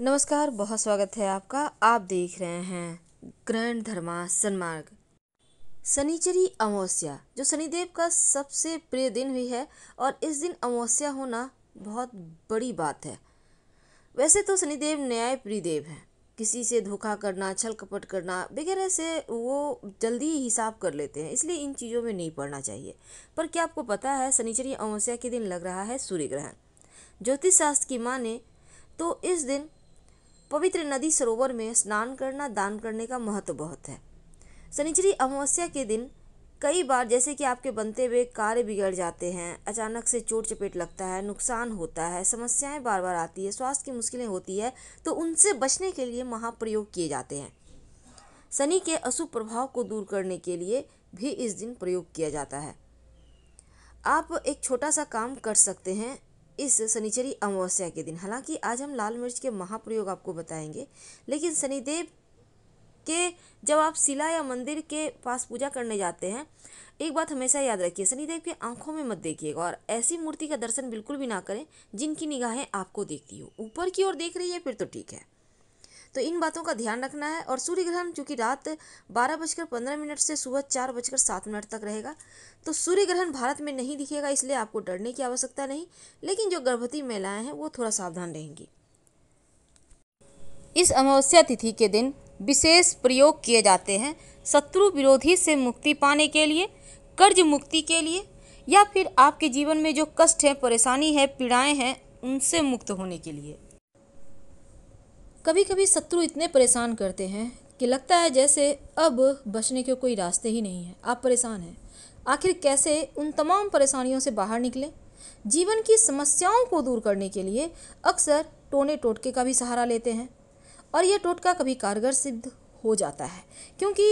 नमस्कार बहुत स्वागत है आपका आप देख रहे हैं ग्रहण धर्मा सन्मार्ग शनिचरी अमावस्या जो शनिदेव का सबसे प्रिय दिन हुई है और इस दिन अमावस्या होना बहुत बड़ी बात है वैसे तो शनिदेव न्याय प्रिय देव हैं किसी से धोखा करना छल कपट करना वगैरह से वो जल्दी हिसाब कर लेते हैं इसलिए इन चीज़ों में नहीं पड़ना चाहिए पर क्या आपको पता है शनिचरी अमावस्या के दिन लग रहा है सूर्य ग्रहण ज्योतिष शास्त्र की माने तो इस दिन पवित्र नदी सरोवर में स्नान करना दान करने का महत्व बहुत है शनिचरी अमावस्या के दिन कई बार जैसे कि आपके बनते हुए कार्य बिगड़ जाते हैं अचानक से चोट चपेट लगता है नुकसान होता है समस्याएं बार बार आती है स्वास्थ्य की मुश्किलें होती है तो उनसे बचने के लिए महाप्रयोग किए जाते हैं शनि के अशुभ प्रभाव को दूर करने के लिए भी इस दिन प्रयोग किया जाता है आप एक छोटा सा काम कर सकते हैं इस शनिचरी अमावस्या के दिन हालांकि आज हम लाल मिर्च के महाप्रयोग आपको बताएंगे लेकिन शनिदेव के जब आप शिला या मंदिर के पास पूजा करने जाते हैं एक बात हमेशा याद रखिए शनिदेव की आंखों में मत देखिएगा और ऐसी मूर्ति का दर्शन बिल्कुल भी ना करें जिनकी निगाहें आपको देखती हो ऊपर की ओर देख रही है फिर तो ठीक है तो इन बातों का ध्यान रखना है और सूर्य ग्रहण चूँकि रात बारह बजकर पंद्रह मिनट से सुबह चार बजकर सात मिनट तक रहेगा तो सूर्य ग्रहण भारत में नहीं दिखेगा इसलिए आपको डरने की आवश्यकता नहीं लेकिन जो गर्भवती महिलाएँ हैं वो थोड़ा सावधान रहेंगी इस अमावस्या तिथि के दिन विशेष प्रयोग किए जाते हैं शत्रु विरोधी से मुक्ति पाने के लिए कर्ज मुक्ति के लिए या फिर आपके जीवन में जो कष्ट हैं परेशानी है पीड़ाएं हैं उनसे मुक्त होने के लिए कभी कभी शत्रु इतने परेशान करते हैं कि लगता है जैसे अब बचने के कोई रास्ते ही नहीं है आप परेशान हैं आखिर कैसे उन तमाम परेशानियों से बाहर निकलें जीवन की समस्याओं को दूर करने के लिए अक्सर टोने टोटके का भी सहारा लेते हैं और यह टोटका कभी कारगर सिद्ध हो जाता है क्योंकि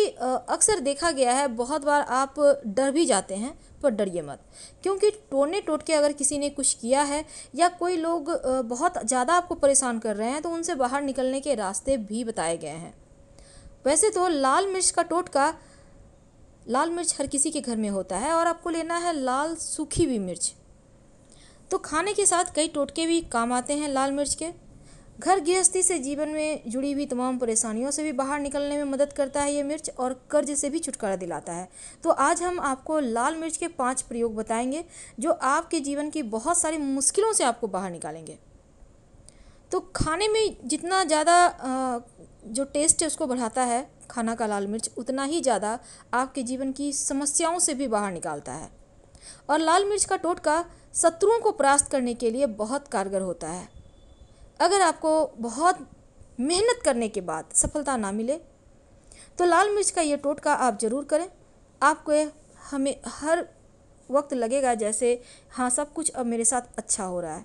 अक्सर देखा गया है बहुत बार आप डर भी जाते हैं पर डरिए मत क्योंकि टोने टोट के अगर किसी ने कुछ किया है या कोई लोग बहुत ज़्यादा आपको परेशान कर रहे हैं तो उनसे बाहर निकलने के रास्ते भी बताए गए हैं वैसे तो लाल मिर्च का टोटका लाल मिर्च हर किसी के घर में होता है और आपको लेना है लाल सूखी हुई मिर्च तो खाने के साथ कई टोटके भी काम आते हैं लाल मिर्च के घर गृहस्थी से जीवन में जुड़ी हुई तमाम परेशानियों से भी बाहर निकलने में मदद करता है ये मिर्च और कर्ज से भी छुटकारा दिलाता है तो आज हम आपको लाल मिर्च के पांच प्रयोग बताएंगे जो आपके जीवन की बहुत सारी मुश्किलों से आपको बाहर निकालेंगे तो खाने में जितना ज़्यादा जो टेस्ट है उसको बढ़ाता है खाना का लाल मिर्च उतना ही ज़्यादा आपके जीवन की समस्याओं से भी बाहर निकालता है और लाल मिर्च का टोटका शत्रुओं को परास्त करने के लिए बहुत कारगर होता है अगर आपको बहुत मेहनत करने के बाद सफलता ना मिले तो लाल मिर्च का ये टोटका आप ज़रूर करें आपको हमें हर वक्त लगेगा जैसे हाँ सब कुछ अब मेरे साथ अच्छा हो रहा है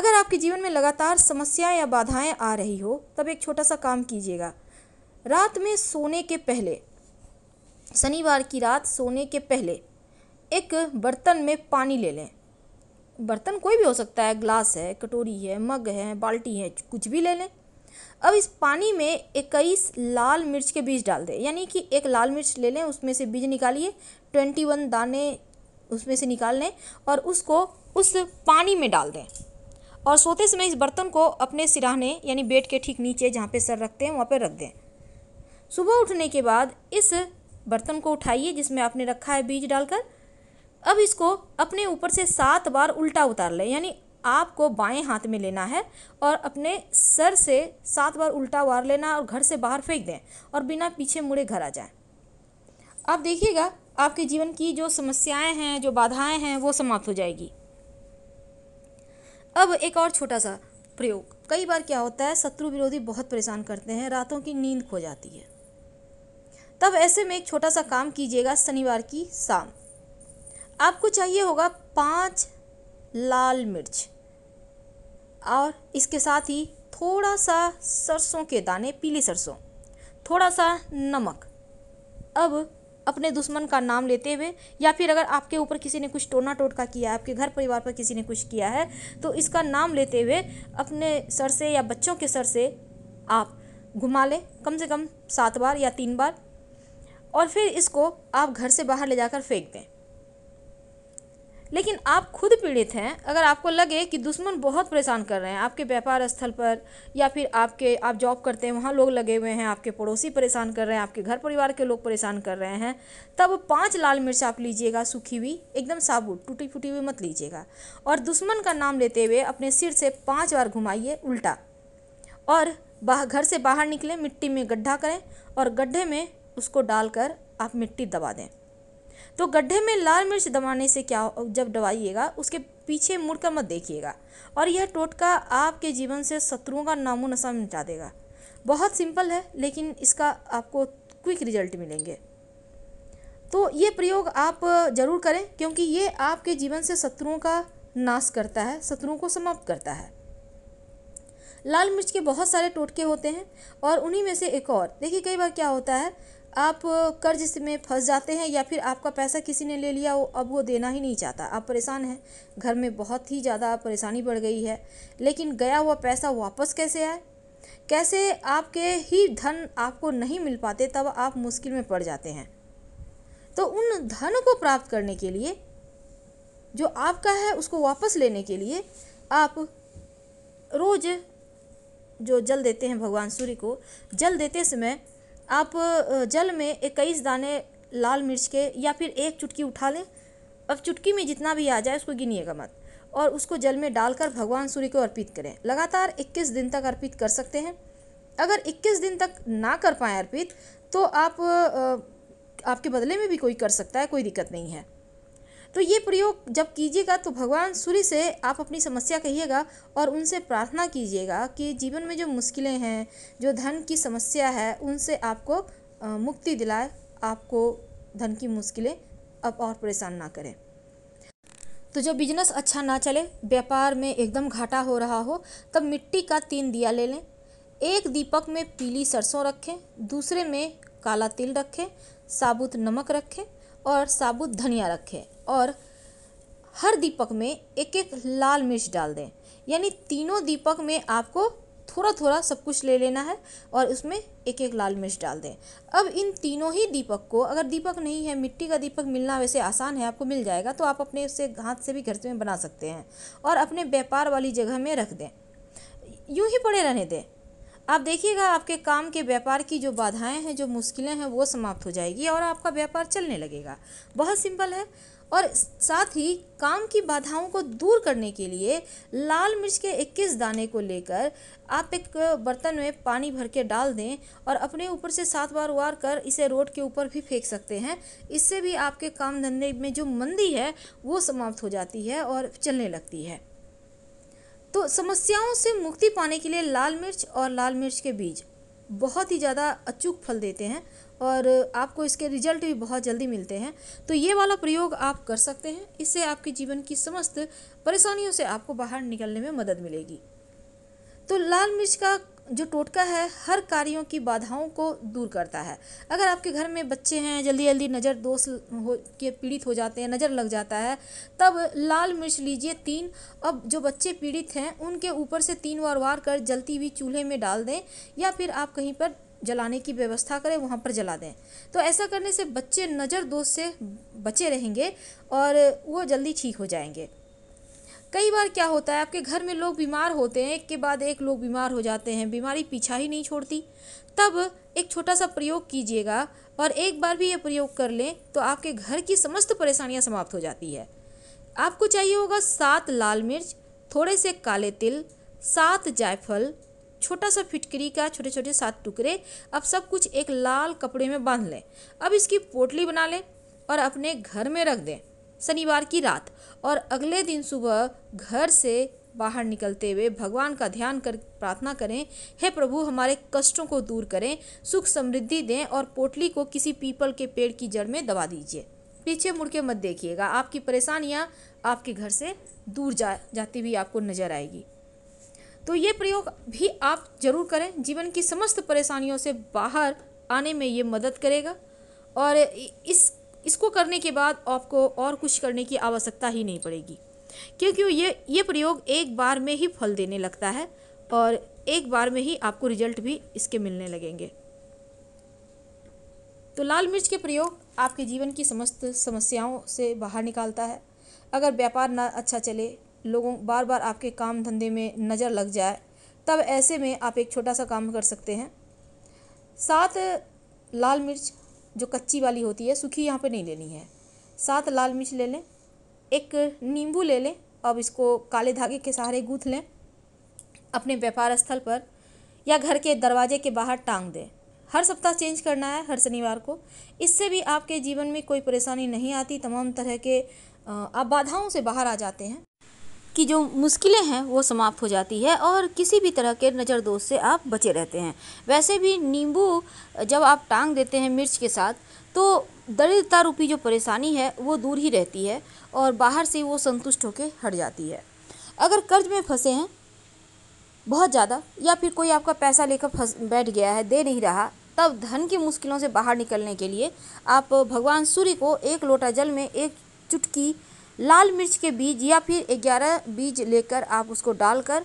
अगर आपके जीवन में लगातार समस्याएं या बाधाएं आ रही हो तब एक छोटा सा काम कीजिएगा रात में सोने के पहले शनिवार की रात सोने के पहले एक बर्तन में पानी ले लें बर्तन कोई भी हो सकता है ग्लास है कटोरी है मग है बाल्टी है कुछ भी ले लें अब इस पानी में इक्कीस लाल मिर्च के बीज डाल दें यानी कि एक लाल मिर्च ले लें उसमें से बीज निकालिए ट्वेंटी वन दाने उसमें से निकाल लें और उसको उस पानी में डाल दें और सोते समय इस बर्तन को अपने सिराहने यानी बेड के ठीक नीचे जहाँ पे सर रखते हैं वहाँ पे रख दें सुबह उठने के बाद इस बर्तन को उठाइए जिसमें आपने रखा है बीज डालकर अब इसको अपने ऊपर से सात बार उल्टा उतार लें यानी आपको बाएं हाथ में लेना है और अपने सर से सात बार उल्टा उतार लेना और घर से बाहर फेंक दें और बिना पीछे मुड़े घर आ जाएं आप देखिएगा आपके जीवन की जो समस्याएं हैं जो बाधाएं हैं वो समाप्त हो जाएगी अब एक और छोटा सा प्रयोग कई बार क्या होता है शत्रु विरोधी बहुत परेशान करते हैं रातों की नींद खो जाती है तब ऐसे में एक छोटा सा काम कीजिएगा शनिवार की शाम आपको चाहिए होगा पाँच लाल मिर्च और इसके साथ ही थोड़ा सा सरसों के दाने पीली सरसों थोड़ा सा नमक अब अपने दुश्मन का नाम लेते हुए या फिर अगर आपके ऊपर किसी ने कुछ टोना टोटका किया है आपके घर परिवार पर किसी ने कुछ किया है तो इसका नाम लेते हुए अपने सर से या बच्चों के सर से आप घुमा लें कम से कम सात बार या तीन बार और फिर इसको आप घर से बाहर ले जाकर फेंक दें लेकिन आप खुद पीड़ित हैं अगर आपको लगे कि दुश्मन बहुत परेशान कर रहे हैं आपके व्यापार स्थल पर या फिर आपके आप जॉब करते हैं वहाँ लोग लगे हुए हैं आपके पड़ोसी परेशान कर रहे हैं आपके घर परिवार के लोग परेशान कर रहे हैं तब पाँच लाल मिर्च आप लीजिएगा सूखी हुई एकदम साबुत टूटी फूटी हुई मत लीजिएगा और दुश्मन का नाम लेते हुए अपने सिर से पाँच बार घुमाइए उल्टा और घर से बाहर निकलें मिट्टी में गड्ढा करें और गड्ढे में उसको डालकर आप मिट्टी दबा दें तो गड्ढे में लाल मिर्च दबाने से क्या जब दबाइएगा उसके पीछे मुड़कर मत देखिएगा और यह टोटका आपके जीवन से शत्रुओं का नामो नशा मिटा देगा बहुत सिंपल है लेकिन इसका आपको क्विक रिजल्ट मिलेंगे तो ये प्रयोग आप ज़रूर करें क्योंकि ये आपके जीवन से शत्रुओं का नाश करता है शत्रुओं को समाप्त करता है लाल मिर्च के बहुत सारे टोटके होते हैं और उन्हीं में से एक और देखिए कई बार क्या होता है आप कर्ज में फंस जाते हैं या फिर आपका पैसा किसी ने ले लिया वो अब वो देना ही नहीं चाहता आप परेशान हैं घर में बहुत ही ज़्यादा परेशानी बढ़ गई है लेकिन गया हुआ पैसा वापस कैसे आए कैसे आपके ही धन आपको नहीं मिल पाते तब आप मुश्किल में पड़ जाते हैं तो उन धन को प्राप्त करने के लिए जो आपका है उसको वापस लेने के लिए आप रोज़ जो जल देते हैं भगवान सूर्य को जल देते समय आप जल में इक्कीस दाने लाल मिर्च के या फिर एक चुटकी उठा लें अब चुटकी में जितना भी आ जाए उसको गिनिएगा मत और उसको जल में डालकर भगवान सूर्य को अर्पित करें लगातार 21 दिन तक अर्पित कर सकते हैं अगर 21 दिन तक ना कर पाएँ अर्पित तो आप आपके बदले में भी कोई कर सकता है कोई दिक्कत नहीं है तो ये प्रयोग जब कीजिएगा तो भगवान सूर्य से आप अपनी समस्या कहिएगा और उनसे प्रार्थना कीजिएगा कि जीवन में जो मुश्किलें हैं जो धन की समस्या है उनसे आपको मुक्ति दिलाए आपको धन की मुश्किलें अब और परेशान ना करें तो जब बिजनेस अच्छा ना चले व्यापार में एकदम घाटा हो रहा हो तब मिट्टी का तीन दिया ले लें एक दीपक में पीली सरसों रखें दूसरे में काला तिल रखें साबुत नमक रखें और साबुत धनिया रखें और हर दीपक में एक एक लाल मिर्च डाल दें यानी तीनों दीपक में आपको थोड़ा थोड़ा सब कुछ ले लेना है और उसमें एक एक लाल मिर्च डाल दें अब इन तीनों ही दीपक को अगर दीपक नहीं है मिट्टी का दीपक मिलना वैसे आसान है आपको मिल जाएगा तो आप अपने उससे हाथ से भी घर से में बना सकते हैं और अपने व्यापार वाली जगह में रख दें यूँ ही पड़े रहने दें आप देखिएगा आपके काम के व्यापार की जो बाधाएं हैं जो मुश्किलें हैं वो समाप्त हो जाएगी और आपका व्यापार चलने लगेगा बहुत सिंपल है और साथ ही काम की बाधाओं को दूर करने के लिए लाल मिर्च के 21 दाने को लेकर आप एक बर्तन में पानी भर के डाल दें और अपने ऊपर से सात बार वार कर इसे रोड के ऊपर भी फेंक सकते हैं इससे भी आपके काम धंधे में जो मंदी है वो समाप्त हो जाती है और चलने लगती है तो समस्याओं से मुक्ति पाने के लिए लाल मिर्च और लाल मिर्च के बीज बहुत ही ज़्यादा अचूक फल देते हैं और आपको इसके रिजल्ट भी बहुत जल्दी मिलते हैं तो ये वाला प्रयोग आप कर सकते हैं इससे आपके जीवन की समस्त परेशानियों से आपको बाहर निकलने में मदद मिलेगी तो लाल मिर्च का जो टोटका है हर कार्यों की बाधाओं को दूर करता है अगर आपके घर में बच्चे हैं जल्दी जल्दी नज़र दोष हो के पीड़ित हो जाते हैं नज़र लग जाता है तब लाल मिर्च लीजिए तीन अब जो बच्चे पीड़ित हैं उनके ऊपर से तीन बार वार कर जलती हुई चूल्हे में डाल दें या फिर आप कहीं पर जलाने की व्यवस्था करें वहाँ पर जला दें तो ऐसा करने से बच्चे नज़र दोष से बचे रहेंगे और वो जल्दी ठीक हो जाएंगे कई बार क्या होता है आपके घर में लोग बीमार होते हैं एक के बाद एक लोग बीमार हो जाते हैं बीमारी पीछा ही नहीं छोड़ती तब एक छोटा सा प्रयोग कीजिएगा और एक बार भी ये प्रयोग कर लें तो आपके घर की समस्त परेशानियाँ समाप्त हो जाती है आपको चाहिए होगा सात लाल मिर्च थोड़े से काले तिल सात जायफल छोटा सा फिटकरी का छोटे छोटे सात टुकड़े अब सब कुछ एक लाल कपड़े में बांध लें अब इसकी पोटली बना लें और अपने घर में रख दें शनिवार की रात और अगले दिन सुबह घर से बाहर निकलते हुए भगवान का ध्यान कर प्रार्थना करें हे प्रभु हमारे कष्टों को दूर करें सुख समृद्धि दें और पोटली को किसी पीपल के पेड़ की जड़ में दबा दीजिए पीछे मुड़ के मत देखिएगा आपकी परेशानियाँ आपके घर से दूर जा जाती हुई आपको नजर आएगी तो ये प्रयोग भी आप जरूर करें जीवन की समस्त परेशानियों से बाहर आने में ये मदद करेगा और इस इसको करने के बाद आपको और कुछ करने की आवश्यकता ही नहीं पड़ेगी क्योंकि ये ये प्रयोग एक बार में ही फल देने लगता है और एक बार में ही आपको रिजल्ट भी इसके मिलने लगेंगे तो लाल मिर्च के प्रयोग आपके जीवन की समस्त समस्याओं से बाहर निकालता है अगर व्यापार ना अच्छा चले लोगों बार बार आपके काम धंधे में नज़र लग जाए तब ऐसे में आप एक छोटा सा काम कर सकते हैं साथ लाल मिर्च जो कच्ची वाली होती है सूखी यहाँ पे नहीं लेनी है सात लाल मिर्च ले लें एक नींबू ले लें अब इसको काले धागे के सहारे गूँथ लें अपने व्यापार स्थल पर या घर के दरवाजे के बाहर टांग दें हर सप्ताह चेंज करना है हर शनिवार को इससे भी आपके जीवन में कोई परेशानी नहीं आती तमाम तरह के आप बाधाओं से बाहर आ जाते हैं की जो मुश्किलें हैं वो समाप्त हो जाती है और किसी भी तरह के नज़र दोष से आप बचे रहते हैं वैसे भी नींबू जब आप टांग देते हैं मिर्च के साथ तो दरिद्रता रूपी जो परेशानी है वो दूर ही रहती है और बाहर से वो संतुष्ट होकर हट जाती है अगर कर्ज में फंसे हैं बहुत ज़्यादा या फिर कोई आपका पैसा लेकर फंस बैठ गया है दे नहीं रहा तब धन की मुश्किलों से बाहर निकलने के लिए आप भगवान सूर्य को एक लोटा जल में एक चुटकी लाल मिर्च के बीज या फिर 11 बीज लेकर आप उसको डालकर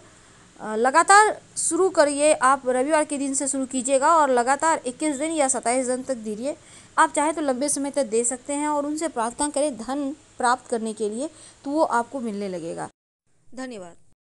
लगातार शुरू करिए आप रविवार के दिन से शुरू कीजिएगा और लगातार 21 दिन या 27 दिन तक दीजिए आप चाहे तो लंबे समय तक दे सकते हैं और उनसे प्रार्थना करें धन प्राप्त करने के लिए तो वो आपको मिलने लगेगा धन्यवाद